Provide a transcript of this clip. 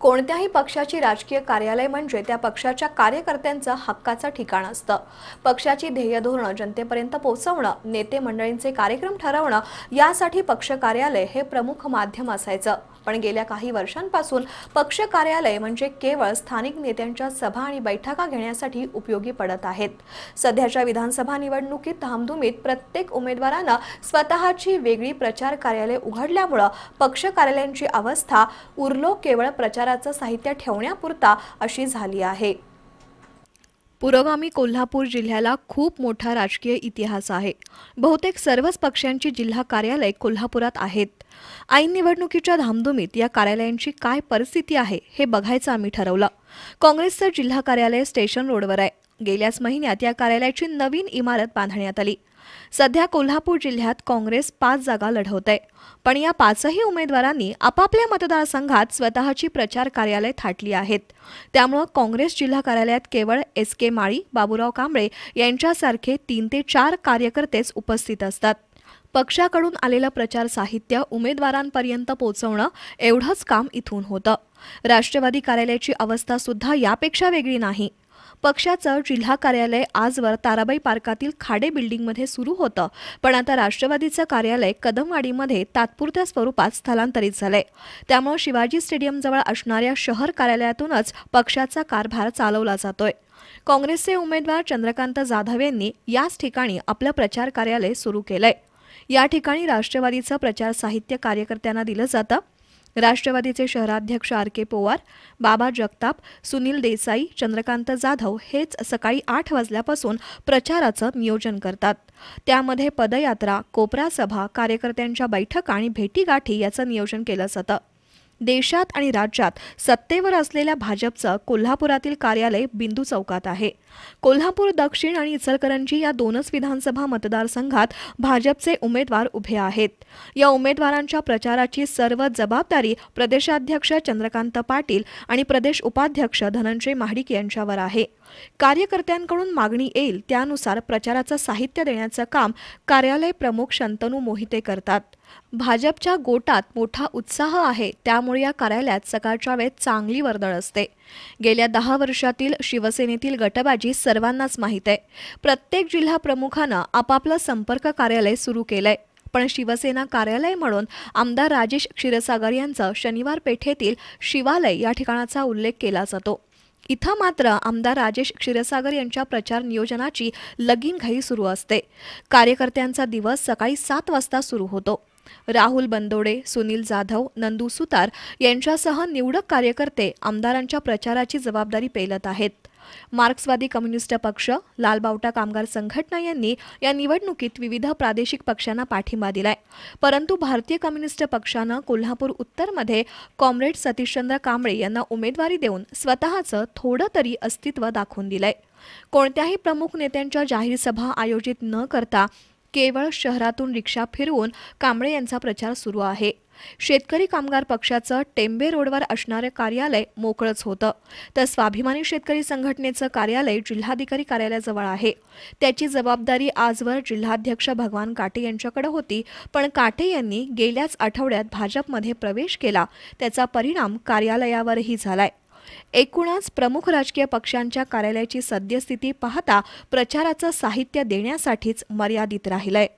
कोणत्याही पक्षाची राजकीय कार्यालय म्हणजे त्या पक्षाच्या कार्यकर्त्यांचं हक्काचं ठिकाण असतं पक्षाची ध्येय धोरणं जनतेपर्यंत पोहोचवणं नेते मंडळींचे कार्यक्रम ठरवणं यासाठी पक्ष कार्यालय हे प्रमुख माध्यम असायचं पण गेल्या काही वर्षांपासून पक्ष कार्यालय म्हणजे केवळ स्थानिक नेत्यांच्या सभा आणि बैठका घेण्यासाठी उपयोगी पडत आहेत सध्याच्या विधानसभा निवडणुकीत धामधुमीत प्रत्येक उमेदवारानं स्वतःची वेगळी प्रचार कार्यालय उघडल्यामुळं पक्ष कार्यालयांची अवस्था उरलो केवळ प्रचार प्रकाराचं साहित्य ठेवण्यापुरता अशी झाली आहे पुरोगामी कोल्हापूर जिल्ह्याला खूप मोठा राजकीय इतिहास आहे बहुतेक सर्वच पक्षांची जिल्हा कार्यालय कोल्हापुरात आहेत ऐन निवडणुकीच्या धामधुमीत या कार्यालयांची काय परिस्थिती आहे हे बघायचं आम्ही ठरवलं काँग्रेसचं जिल्हा कार्यालय स्टेशन रोडवर आहे गेल्याच महिन्यात या कार्यालयाची नवीन इमारत बांधण्यात आली सध्या कोल्हापूर जिल्ह्यात काँग्रेस पाच जागा लढवत आहे पण या पाचही उमेदवारांनी आपापल्या मतदारसंघात स्वतःची प्रचार कार्यालय थाटली आहेत त्यामुळं काँग्रेस जिल्हा कार्यालयात केवळ एस के माळी बाबूराव कांबळे यांच्यासारखे तीन ते चार कार्यकर्तेच उपस्थित असतात पक्षाकडून आलेलं प्रचार साहित्य उमेदवारांपर्यंत पोहोचवणं एवढंच काम इथून होतं राष्ट्रवादी कार्यालयाची अवस्था सुद्धा यापेक्षा वेगळी नाही पक्षाचं जिल्हा कार्यालय आजवर ताराबाई पार्कातील खाडे बिल्डिंगमध्ये सुरू होतं पण आता राष्ट्रवादीचं कार्यालय कदमवाडीमध्ये तात्पुरत्या स्वरूपात स्थलांतरित झालंय त्यामुळे शिवाजी स्टेडियमजवळ असणाऱ्या शहर कार्यालयातूनच पक्षाचा कारभार चालवला जातोय काँग्रेसचे उमेदवार चंद्रकांत जाधव यांनी याच ठिकाणी आपलं प्रचार कार्यालय सुरू केलंय या ठिकाणी राष्ट्रवादीचं प्रचार साहित्य कार्यकर्त्यांना दिलं जातं राष्ट्रवादीचे शहराध्यक्ष आर के पोवार बाबा जगताप सुनील देसाई चंद्रकांत जाधव हेच सकाळी आठ वाजल्यापासून प्रचाराचं नियोजन करतात त्यामध्ये पदयात्रा कोपरा सभा कार्यकर्त्यांच्या बैठका आणि भेटीगाठी याचं नियोजन केलं जातं देशात आणि राज्यात सत्तेवर असलेल्या भाजपचं कोल्हापुरातील कार्यालय बिंदू चौकात आहे कोल्हापूर दक्षिण आणि इचलकरंजी या दोनच विधानसभा मतदारसंघात भाजपचे उमेदवार उभे आहेत या उमेदवारांच्या प्रचाराची सर्व जबाबदारी प्रदेशाध्यक्ष चंद्रकांत पाटील आणि प्रदेश उपाध्यक्ष धनंजय महाडिक यांच्यावर आहे कार्यकर्त्यांकडून मागणी येईल त्यानुसार प्रचाराचं साहित्य देण्याचं काम कार्यालय प्रमुख शंतनू मोहिते करतात भाजपच्या गोटात मोठा उत्साह आहे त्यामुळे या कार्यालयात सकाळच्या वेळेत चांगली वर्दळ असते गेल्या दहा वर्षातील शिवसेनेतील गटबाजी सर्वांनाच माहीत आहे प्रत्येक जिल्हा प्रमुखानं आपापलं संपर्क कार्यालय सुरू केलंय पण शिवसेना कार्यालय म्हणून आमदार राजेश क्षीरसागर यांचा शनिवार पेठेतील शिवालय या ठिकाणाचा उल्लेख केला जातो इथं मात्र आमदार राजेश क्षीरसागर यांच्या प्रचार नियोजनाची लगीन घाई सुरू असते कार्यकर्त्यांचा दिवस सकाळी सात वाजता सुरू होतो राहुल बंदोडे सुनील जाधव नंदू सुतार यांच्यासह निवडक कार्यकर्ते आमदारांच्या प्रचाराची जबाबदारी पेलत आहेत मार्क्सवादी कम्युनिस्ट पक्ष लालबावटा कामगार संघटना यांनी या निवडणुकीत विविध प्रादेशिक पक्षांना पाठिंबा दिलाय परंतु भारतीय कम्युनिस्ट पक्षानं कोल्हापूर उत्तरमध्ये कॉम्रेड सतीशचंद्र कांबळे यांना उमेदवारी देऊन स्वतःचं थोडं तरी अस्तित्व दाखवून दिलंय कोणत्याही प्रमुख नेत्यांच्या जाहीर सभा आयोजित न करता केवळ शहरातून रिक्षा फिरवून कांबळे यांचा प्रचार सुरू आहे शेतकरी कामगार पक्षाचं टेंबे रोडवर असणारं कार्यालय मोकळंच होतं तर स्वाभिमानी शेतकरी संघटनेचं कार्यालय जिल्हाधिकारी कार्यालयाजवळ आहे त्याची जबाबदारी आजवर जिल्हाध्यक्ष भगवान काटे यांच्याकडे होती पण काटे यांनी गेल्याच आठवड्यात भाजपमध्ये प्रवेश केला त्याचा परिणाम कार्यालयावरही झालाय एकूणच प्रमुख राजकीय पक्षांच्या कार्यालयाची सद्यस्थिती पाहता प्रचाराचं साहित्य देण्यासाठीच मर्यादित राहिलंय